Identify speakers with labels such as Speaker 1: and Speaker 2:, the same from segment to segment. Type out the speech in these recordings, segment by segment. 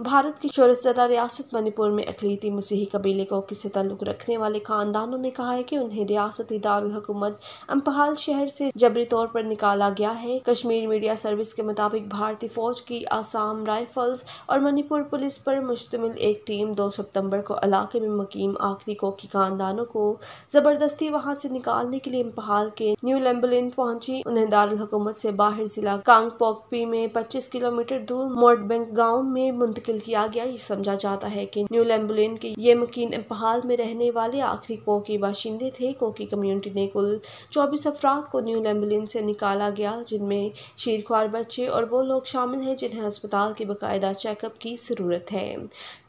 Speaker 1: भारत की शोर रियासत मणिपुर में अकलीती मसीही कबीले को किसी तल्लुक रखने वाले खानदानों ने कहा है कि उन्हें रियासती दारकूमत अम्पहाल शहर से जबरी तौर पर निकाला गया है कश्मीर मीडिया सर्विस के मुताबिक भारतीय फौज की आसाम राइफल्स और मणिपुर पुलिस पर मुश्तमिल एक टीम दो सितम्बर को इलाके में मकीम आखिरी को की खानदानों को जबरदस्ती वहाँ से निकालने के लिए अम्पहाल के न्यू लेम्बलिन पहुंची उन्हें दारकूमत से बाहर जिला कांगपोकपी में पच्चीस किलोमीटर दूर मोटबैंक गाँव में मुंतकिल किया गया ये समझा जाता है कि न्यू लैम्बुलिन के ये मकिन एम्पहाल में रहने वाले आखिरी कोकी बाशिंदे थे कोकी कम्युनिटी ने कुल चौबीस अफराद को न्यू लैम्बुलिन से निकाला गया जिनमें शीरख्वार बच्चे और वो लोग शामिल हैं जिन्हें अस्पताल के बाकायदा चेकअप की ज़रूरत है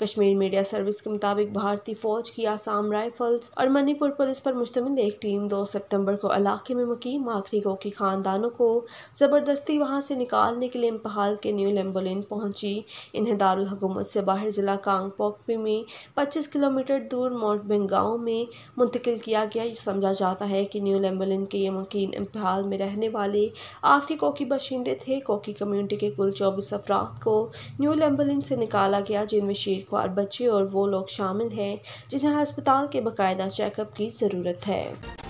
Speaker 1: कश्मीर मीडिया सर्विस के मुताबिक भारतीय फौज की आसाम राइफल्स और मणिपुर पुलिस पर मुश्तमिल एक टीम दो सितम्बर को इलाके में मकीम आखिरी कोकी खानदानों को ज़बरदस्ती वहाँ से निकालने के लिए इम्पहाल के न्यू लैम्बुलिन पहुंची इन्हें दारुल हुकूमत से बाहर ज़िला कांगपोकपी में 25 किलोमीटर दूर मोटबिंग गांव में मुंतकिल किया गया ये समझा जाता है कि न्यू लेम्बलिन के ये मकिन इम्फाल में रहने वाले आखिरी कोकी बशिंदे थे कोकी कम्यूनिटी के कुल चौबीस अफराद को न्यू लेम्बलिन से निकाला गया जिनमें खुआर बच्चे और वो लोग शामिल हैं जिन्हें अस्पताल के बाकायदा चेकअप की ज़रूरत है